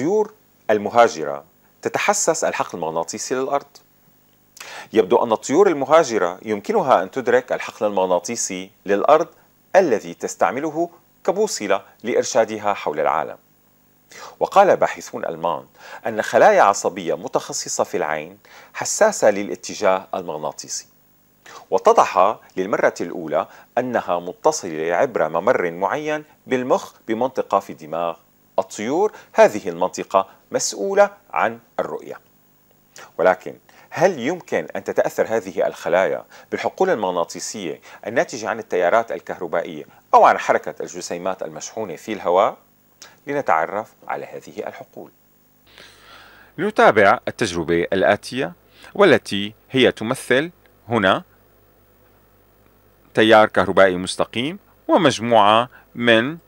الطيور المهاجرة تتحسس الحقل المغناطيسي للأرض يبدو أن الطيور المهاجرة يمكنها أن تدرك الحقل المغناطيسي للأرض الذي تستعمله كبوصلة لإرشادها حول العالم وقال باحثون ألمان أن خلايا عصبية متخصصة في العين حساسة للاتجاه المغناطيسي واتضح للمرة الأولى أنها متصلة عبر ممر معين بالمخ بمنطقة في دماغ الطيور هذه المنطقة مسؤولة عن الرؤية ولكن هل يمكن أن تتأثر هذه الخلايا بالحقول المغناطيسية الناتجة عن التيارات الكهربائية أو عن حركة الجسيمات المشحونة في الهواء؟ لنتعرف على هذه الحقول. لنتابع التجربة الآتية والتي هي تمثل هنا تيار كهربائي مستقيم ومجموعة من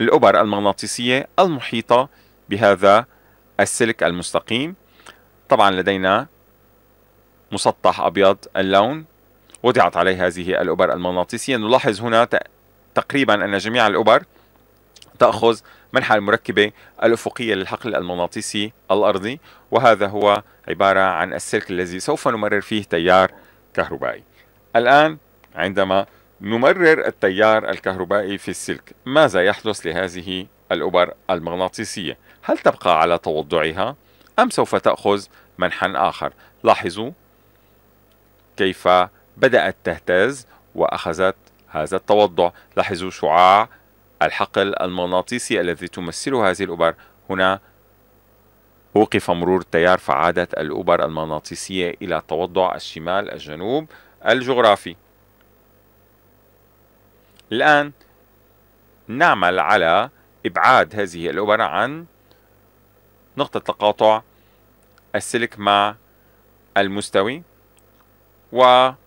الأبر المغناطيسية المحيطة بهذا السلك المستقيم طبعا لدينا مسطح أبيض اللون وضعت عليه هذه الأبر المغناطيسية نلاحظ هنا تقريبا أن جميع الأبر تأخذ منحى المركبة الأفقية للحقل المغناطيسي الأرضي وهذا هو عبارة عن السلك الذي سوف نمرر فيه تيار كهربائي الآن عندما نمرر التيار الكهربائي في السلك ماذا يحدث لهذه الأبر المغناطيسية هل تبقى على توضعها أم سوف تأخذ منحا آخر لاحظوا كيف بدأت تهتز وأخذت هذا التوضع لاحظوا شعاع الحقل المغناطيسي الذي تمثله هذه الأبر هنا وقف مرور التيار فعادت الأبر المغناطيسية إلى توضع الشمال الجنوب الجغرافي الآن نعمل على إبعاد هذه الأبر عن نقطة تقاطع السلك مع المستوي ونلاحظ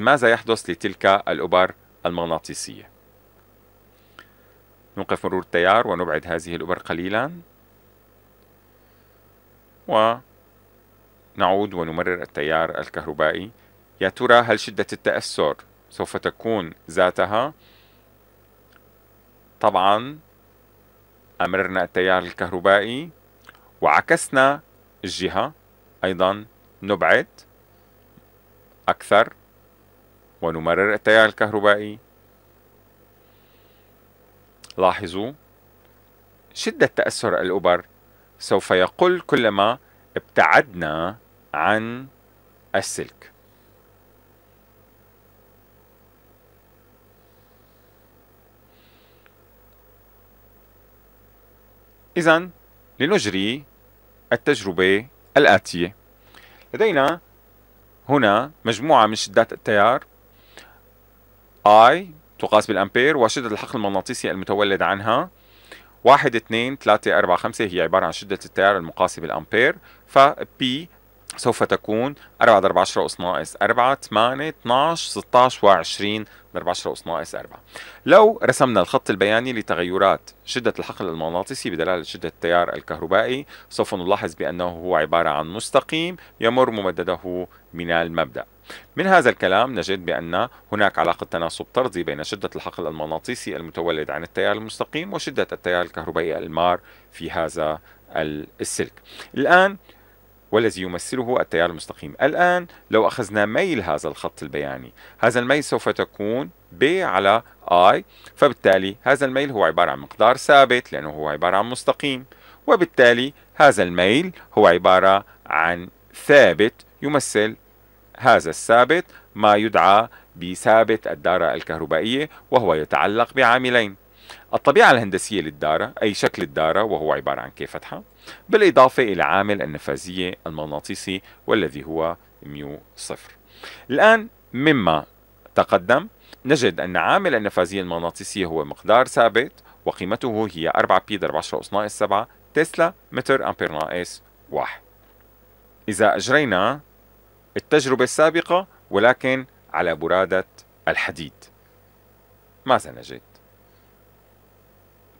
ماذا يحدث لتلك الأبر المغناطيسية نوقف مرور التيار ونبعد هذه الأبر قليلا ونعود ونمرر التيار الكهربائي يا ترى هل شدة التأثر سوف تكون ذاتها طبعا أمررنا التيار الكهربائي وعكسنا الجهة أيضا نبعد أكثر ونمرر التيار الكهربائي لاحظوا شدة تأثر الأبر سوف يقل كلما ابتعدنا عن السلك إذا لنجري التجربة الآتية لدينا هنا مجموعة من شدات التيار I تقاس بالأمبير وشدة الحقل المغناطيسي المتولد عنها 1 2 3 4 5 هي عبارة عن شدة التيار المقاسه بالأمبير ف سوف تكون 4 ضرب 10 أس ناقص 4 8 12 16 و 20 ضرب 10 أس ناقص 4 لو رسمنا الخط البياني لتغيرات شدة الحقل المغناطيسي بدلالة شدة التيار الكهربائي سوف نلاحظ بأنه هو عبارة عن مستقيم يمر ممدده من المبدأ من هذا الكلام نجد بأن هناك علاقة تناسب طردي بين شدة الحقل المغناطيسي المتولد عن التيار المستقيم وشدة التيار الكهربائي المار في هذا السلك الآن والذي يمثله التيار المستقيم الآن لو أخذنا ميل هذا الخط البياني هذا الميل سوف تكون ب على I فبالتالي هذا الميل هو عبارة عن مقدار ثابت لأنه هو عبارة عن مستقيم وبالتالي هذا الميل هو عبارة عن ثابت يمثل هذا الثابت ما يدعى بثابت الدارة الكهربائية وهو يتعلق بعاملين الطبيعة الهندسية للدارة أي شكل الدارة وهو عبارة عن كيف فتحة بالإضافة إلى عامل النفاذية المغناطيسي والذي هو ميو صفر الآن مما تقدم نجد أن عامل النفاذية المغناطيسية هو مقدار ثابت وقيمته هي 4 بي ضرب 10 أس ناقص 7 تسلا متر أمبير ناقص 1 إذا أجرينا التجربة السابقة ولكن على برادة الحديد ماذا نجد؟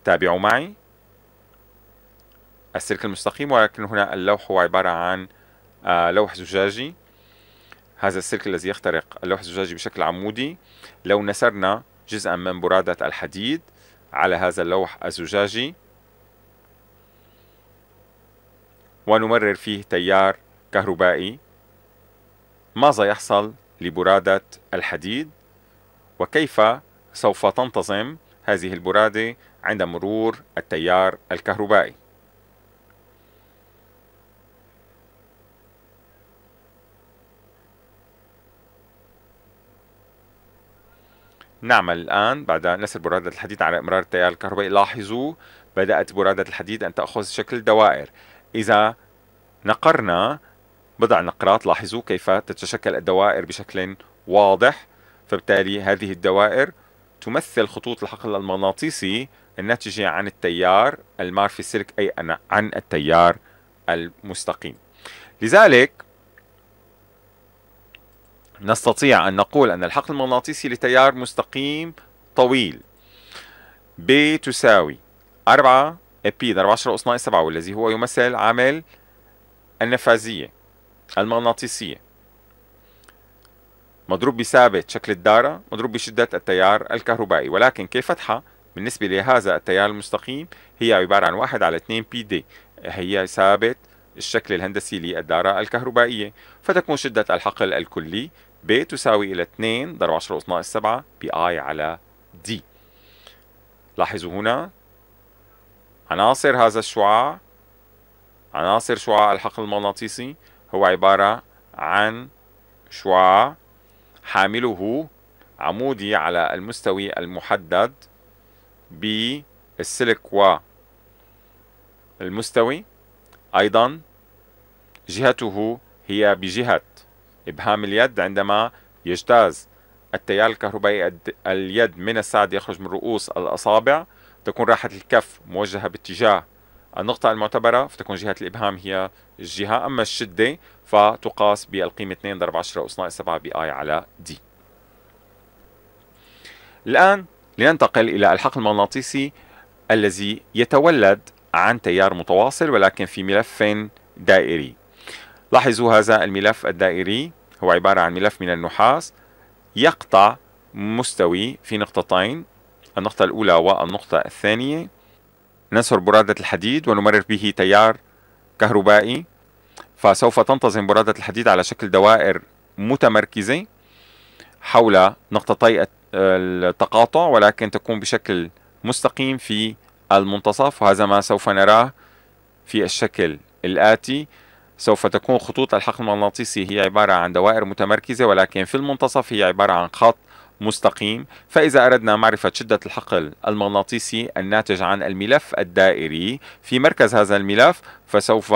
تابعوا معي السلك المستقيم ولكن هنا اللوح هو عبارة عن آه، لوح زجاجي هذا السلك الذي يخترق اللوح الزجاجي بشكل عمودي لو نسرنا جزءا من برادة الحديد على هذا اللوح الزجاجي ونمرر فيه تيار كهربائي ماذا يحصل لبرادة الحديد وكيف سوف تنتظم هذه البرادة عند مرور التيار الكهربائي نعمل الآن بعد نسر برادة الحديد على إمرار التيار الكهربائي لاحظوا بدأت برادة الحديد أن تأخذ شكل دوائر إذا نقرنا بضع نقرات لاحظوا كيف تتشكل الدوائر بشكل واضح فبالتالي هذه الدوائر تمثل خطوط الحقل المغناطيسي الناتجة عن التيار المار في السلك أي عن التيار المستقيم لذلك نستطيع أن نقول أن الحقل المغناطيسي لتيار مستقيم طويل ب تساوي 4 بي ضرب 10 أس ناقص 7 والذي هو يمثل عامل النفاذية المغناطيسية مضروب بثابت شكل الدارة مضروب بشدة التيار الكهربائي ولكن كفتحة بالنسبة لهذا التيار المستقيم هي عبارة عن واحد على 2 بي دي هي ثابت الشكل الهندسي للدارة الكهربائية فتكون شدة الحقل الكلي ب تساوي إلى 2 ضرب 10 7 بي آي على دي لاحظوا هنا عناصر هذا الشعاع عناصر شعاع الحقل المغناطيسي هو عبارة عن شعاع حامله عمودي على المستوي المحدد بالسلك والمستوي أيضا جهته هي بجهة إبهام اليد عندما يجتاز التيار الكهربائي اليد من الساعد يخرج من رؤوس الأصابع تكون راحة الكف موجهة باتجاه النقطة المعتبرة فتكون جهة الإبهام هي الجهة أما الشدة فتقاس بالقيمة 2 ضرب 10 ناقص 7 بآي على دي الآن لننتقل إلى الحقل المغناطيسي الذي يتولد عن تيار متواصل ولكن في ملف دائري لاحظوا هذا الملف الدائري هو عبارة عن ملف من النحاس يقطع مستوي في نقطتين النقطة الأولى والنقطة الثانية ننشر برادة الحديد ونمرر به تيار كهربائي فسوف تنتظم برادة الحديد على شكل دوائر متمركزة حول نقطتي آه، التقاطع ولكن تكون بشكل مستقيم في المنتصف وهذا ما سوف نراه في الشكل الآتي سوف تكون خطوط الحقل المغناطيسي هي عبارة عن دوائر متمركزة ولكن في المنتصف هي عبارة عن خط مستقيم فإذا أردنا معرفة شدة الحقل المغناطيسي الناتج عن الملف الدائري في مركز هذا الملف فسوف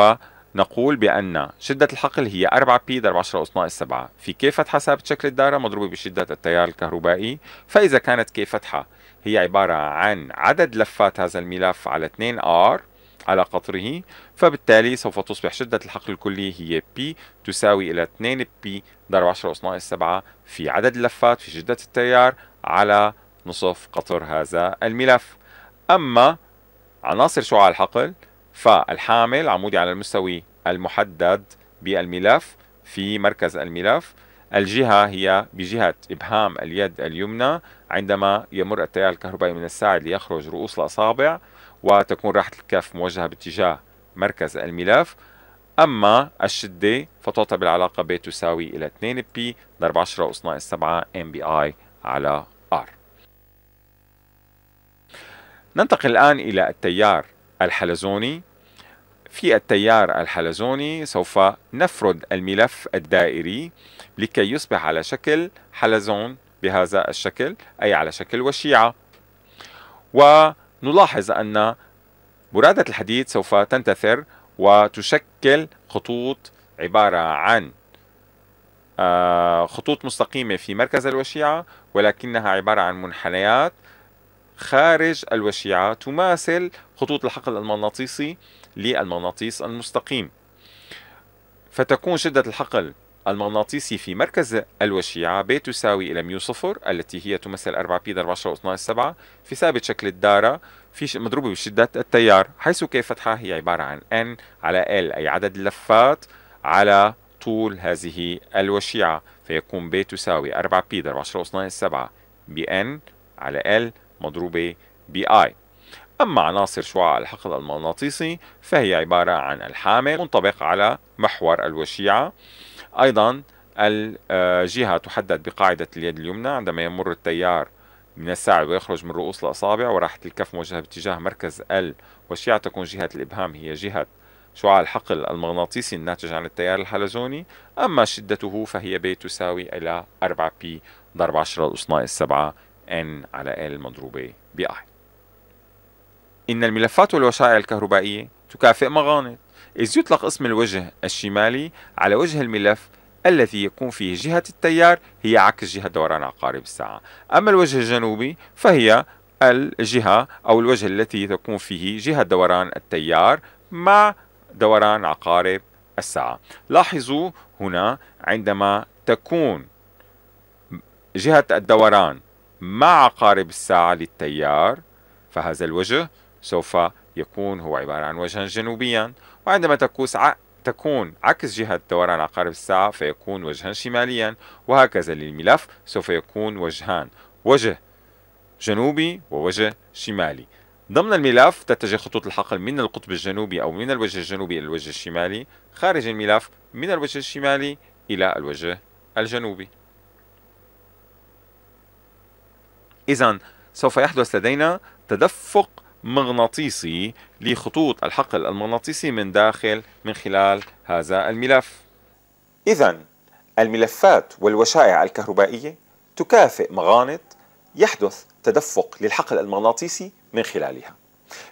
نقول بأن شدة الحقل هي 4 بي ضرب 10 أس ناقص 7 في كي فتحة ثابت شكل الدارة مضروبة بشدة التيار الكهربائي فإذا كانت كي فتحة هي عبارة عن عدد لفات هذا الملف على 2 R على قطره فبالتالي سوف تصبح شدة الحقل الكلي هي P تساوي إلى 2 P ضرب 10 أس ناقص 7 في عدد اللفات في شدة التيار على نصف قطر هذا الملف أما عناصر شعاع الحقل فالحامل عمودي على المستوي المحدد بالملف في مركز الملف الجهة هي بجهة إبهام اليد اليمنى عندما يمر التيار الكهربائي من الساعد ليخرج رؤوس الأصابع وتكون راحة الكف موجهة باتجاه مركز الملف أما الشدة فتعطى بالعلاقة ب تساوي إلى 2 بي ضرب 10 أس ناقص 7 ام بي اي على ار ننتقل الآن إلى التيار الحلزوني في التيار الحلزوني سوف نفرد الملف الدائري لكي يصبح على شكل حلزون بهذا الشكل أي على شكل وشيعة ونلاحظ أن برادة الحديد سوف تنتثر وتشكل خطوط عبارة عن آه، خطوط مستقيمة في مركز الوشيعة ولكنها عبارة عن منحنيات خارج الوشيعة تماثل خطوط الحقل المغناطيسي للمغناطيس المستقيم فتكون شدة الحقل المغناطيسي في مركز الوشيعة ب تساوي إلى ميو صفر التي هي تمثل 4 بي ضرب 10 أثناء 7 في ثابت شكل الدارة في مضروبة بشدة التيار حيث كي فتحة هي عبارة عن N على L أي عدد اللفات على طول هذه الوشيعة فيكون ب تساوي 4 بي ضرب 10 7 ب N على L مضروبة آي أما عناصر شعاع الحقل المغناطيسي فهي عبارة عن الحامل منطبق على محور الوشيعة أيضا الجهة تحدد بقاعدة اليد اليمنى عندما يمر التيار من الساعد ويخرج من رؤوس الأصابع وراحة الكف موجهة باتجاه مركز الوشيعة تكون جهة الإبهام هي جهة شعاع الحقل المغناطيسي الناتج عن التيار الحلزوني أما شدته فهي بي تساوي إلى 4 بي ضرب 10 ناقص 7 أن على ال مضروبة ب I إن الملفات والوشائع الكهربائية تكافئ مغانط إذ يطلق اسم الوجه الشمالي على وجه الملف الذي يكون فيه جهة التيار هي عكس جهة دوران عقارب الساعة أما الوجه الجنوبي فهي الجهة أو الوجه التي تكون فيه جهة دوران التيار مع دوران عقارب الساعة لاحظوا هنا عندما تكون جهة الدوران مع قارب الساعة للتيار فهذا الوجه سوف يكون هو عبارة عن وجها جنوبيا وعندما تكوس ع... تكون عكس جهة دوران عقارب الساعة فيكون وجها شماليا وهكذا للملف سوف يكون وجهان وجه جنوبي ووجه شمالي ضمن الملف تتجه خطوط الحقل من القطب الجنوبي أو من الوجه الجنوبي إلى الوجه الشمالي خارج الملف من الوجه الشمالي إلى الوجه الجنوبي إذا سوف يحدث لدينا تدفق مغناطيسي لخطوط الحقل المغناطيسي من داخل من خلال هذا الملف إذا الملفات والوشائع الكهربائية تكافئ مغانط يحدث تدفق للحقل المغناطيسي من خلالها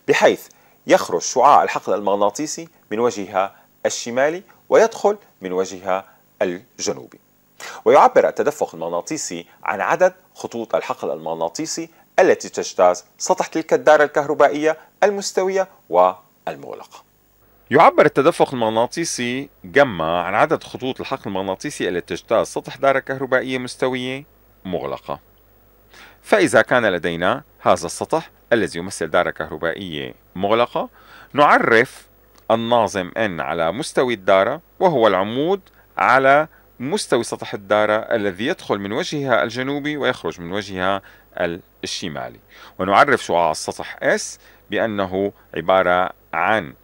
بحيث يخرج شعاع الحقل المغناطيسي من وجهها الشمالي ويدخل من وجهها الجنوبي ويعبر التدفق المغناطيسي عن عدد خطوط الحقل المغناطيسي التي تجتاز سطح تلك الدارة الكهربائية المستوية والمغلقة يعبر التدفق المغناطيسي جما عن عدد خطوط الحقل المغناطيسي التي تجتاز سطح دارة كهربائية مستوية مغلقة فإذا كان لدينا هذا السطح الذي يمثل دارة كهربائية مغلقة نعرف الناظم N على مستوي الدارة وهو العمود على مستوي سطح الدارة الذي يدخل من وجهها الجنوبي ويخرج من وجهها الشمالي ونعرف شعاع السطح S بأنه عبارة عن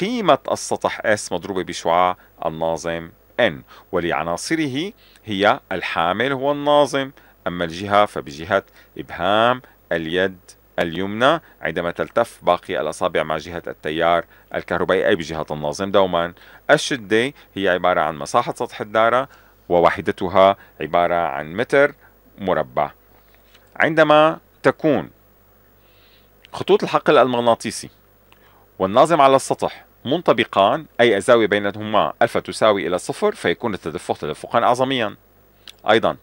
قيمة السطح S مضروبة بشعاع الناظم N ولعناصره هي الحامل هو الناظم أما الجهة فبجهة إبهام اليد اليمنى عندما تلتف باقي الأصابع مع جهة التيار الكهربائي أي بجهة الناظم دوما الشدة هي عبارة عن مساحة سطح الدارة ووحدتها عبارة عن متر مربع عندما تكون خطوط الحقل المغناطيسي والناظم على السطح منطبقان أي الزاوية بينهما ألفا تساوي إلى صفر فيكون التدفق تدفقا أعظميا أيضا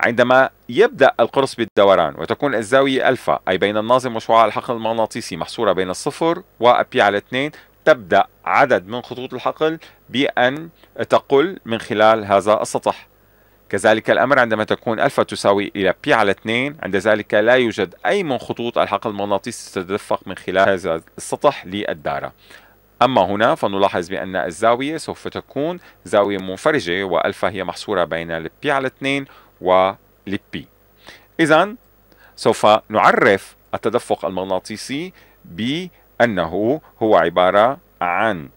عندما يبدأ القرص بالدوران وتكون الزاوية ألفا أي بين الناظم وشعاع الحقل المغناطيسي محصورة بين الصفر وبي على 2 تبدأ عدد من خطوط الحقل بأن تقل من خلال هذا السطح كذلك الأمر عندما تكون ألفا تساوي إلى بي على 2 عند ذلك لا يوجد أي من خطوط الحقل المغناطيسي تتدفق من خلال هذا السطح للدارة أما هنا فنلاحظ بأن الزاوية سوف تكون زاوية منفرجة وألفا هي محصورة بين البي على 2 وللبي إذا سوف نعرف التدفق المغناطيسي بأنه هو عبارة عن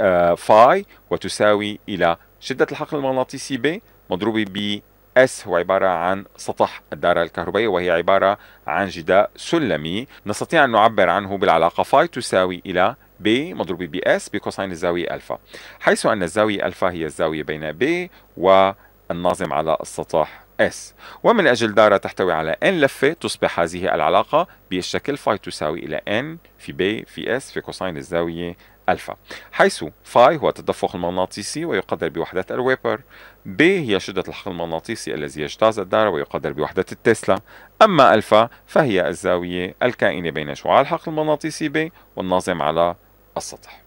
آه، فاي وتساوي إلى شدة الحقل المغناطيسي ب مضروبة ب اس هو عبارة عن سطح الدارة الكهربائية وهي عبارة عن جداء سلمي نستطيع أن نعبر عنه بالعلاقة فاي تساوي إلى ب مضروبة ب اس بكوساين الزاوية ألفا حيث أن الزاوية ألفا هي الزاوية بين ب و الناظم على السطح S ومن أجل دارة تحتوي على N لفة تصبح هذه العلاقة بالشكل فاي تساوي إلى N في B في S في كوساين الزاوية ألفا حيث فاي هو التدفق المغناطيسي ويقدر بوحدة الويبر B هي شدة الحقل المغناطيسي الذي يجتاز الدارة ويقدر بوحدة التسلا أما ألفا فهي الزاوية الكائنة بين شعاع الحقل المغناطيسي B والناظم على السطح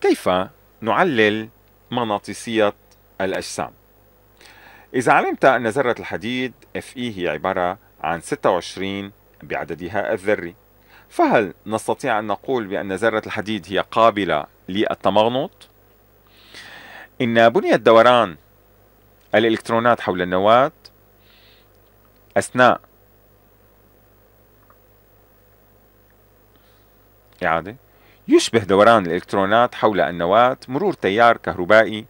كيف نعلل مغناطيسية الأجسام إذا علمت أن ذرة الحديد Fe هي عبارة عن 26 بعددها الذري فهل نستطيع أن نقول بأن ذرة الحديد هي قابلة للتمغنط؟ إن بنية دوران الإلكترونات حول النواة أثناء إعادة يشبه دوران الإلكترونات حول النواة مرور تيار كهربائي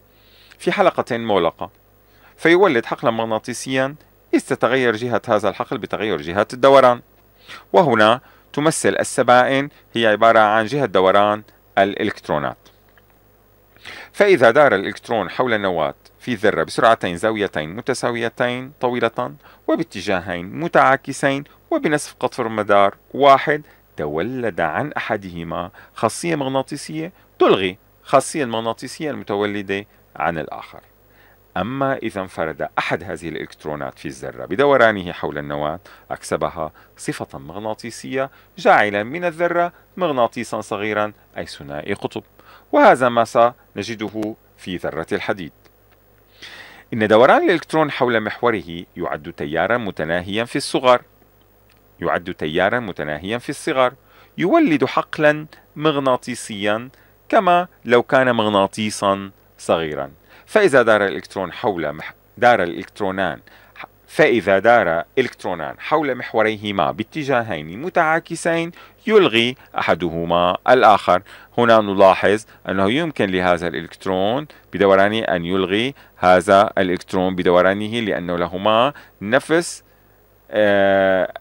في حلقة مغلقة فيولد حقلا مغناطيسيا إذ تتغير جهة هذا الحقل بتغير جهة الدوران وهنا تمثل السبائن هي عبارة عن جهة دوران الإلكترونات فإذا دار الإلكترون حول النواة في ذرة بسرعتين زاويتين متساويتين طويلة وباتجاهين متعاكسين وبنصف قطر مدار واحد تولد عن أحدهما خاصية مغناطيسية تلغي خاصية المغناطيسية المتولدة عن الآخر أما إذا انفرد أحد هذه الإلكترونات في الذرة بدورانه حول النواة أكسبها صفة مغناطيسية جاعلا من الذرة مغناطيسا صغيرا أي ثنائي قطب وهذا ما سنجده في ذرة الحديد إن دوران الإلكترون حول محوره يعد تيارا متناهيا في الصغر يعد تيارا متناهيا في الصغر يولد حقلا مغناطيسيا كما لو كان مغناطيسا صغيرا فإذا دار الإلكترون حول مح... دار الإلكترونان فإذا دار إلكترونان حول محوريهما باتجاهين متعاكسين يلغي أحدهما الآخر هنا نلاحظ أنه يمكن لهذا الإلكترون بدورانه أن يلغي هذا الإلكترون بدورانه لأنه لهما نفس آه،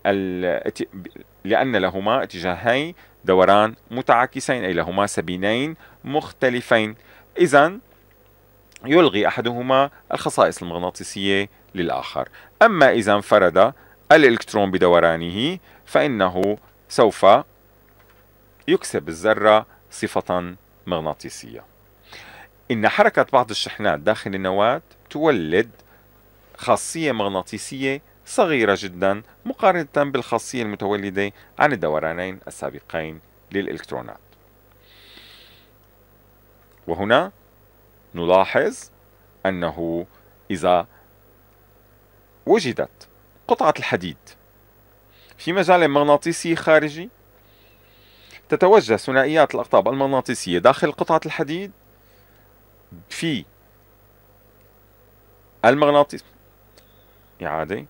لأن لهما اتجاهين دوران متعاكسين أي لهما سبيلين مختلفين إذا يلغي أحدهما الخصائص المغناطيسية للآخر أما إذا انفرد الإلكترون بدورانه فإنه سوف يكسب الذرة صفة مغناطيسية إن حركة بعض الشحنات داخل النواة تولد خاصية مغناطيسية صغيرة جدا مقارنة بالخاصية المتولدة عن الدورانين السابقين للإلكترونات وهنا نلاحظ أنه إذا وجدت قطعة الحديد في مجال مغناطيسي خارجي تتوجه ثنائيات الأقطاب المغناطيسية داخل قطعة الحديد في المغناطيس إعادة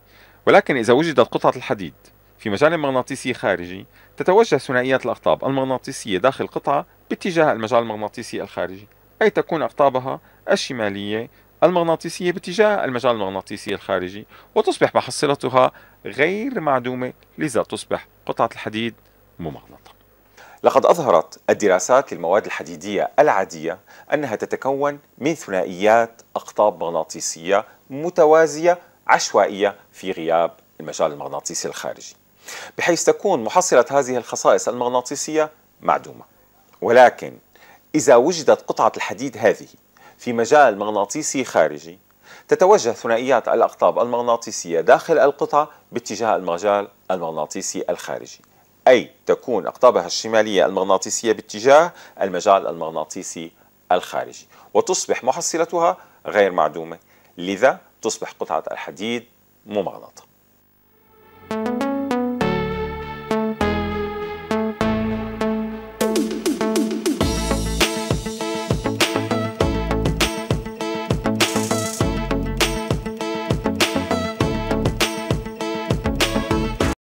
ولكن إذا وجدت قطعة الحديد في مجال مغناطيسي خارجي تتوجه ثنائيات الأقطاب المغناطيسية داخل القطعة باتجاه المجال المغناطيسي الخارجي أي تكون أقطابها الشمالية المغناطيسية باتجاه المجال المغناطيسي الخارجي وتصبح محصلتها غير معدومة لذا تصبح قطعة الحديد ممغنطة لقد أظهرت الدراسات للمواد الحديدية العادية أنها تتكون من ثنائيات أقطاب مغناطيسية متوازية عشوائية في غياب المجال المغناطيسي الخارجي بحيث تكون محصلة هذه الخصائص المغناطيسية معدومة ولكن إذا وجدت قطعة الحديد هذه في مجال مغناطيسي خارجي تتوجه ثنائيات الأقطاب المغناطيسية داخل القطعة باتجاه المجال المغناطيسي الخارجي أي تكون أقطابها الشمالية المغناطيسية باتجاه المجال المغناطيسي الخارجي وتصبح محصلتها غير معدومة لذا تصبح قطعة الحديد ممغناطة.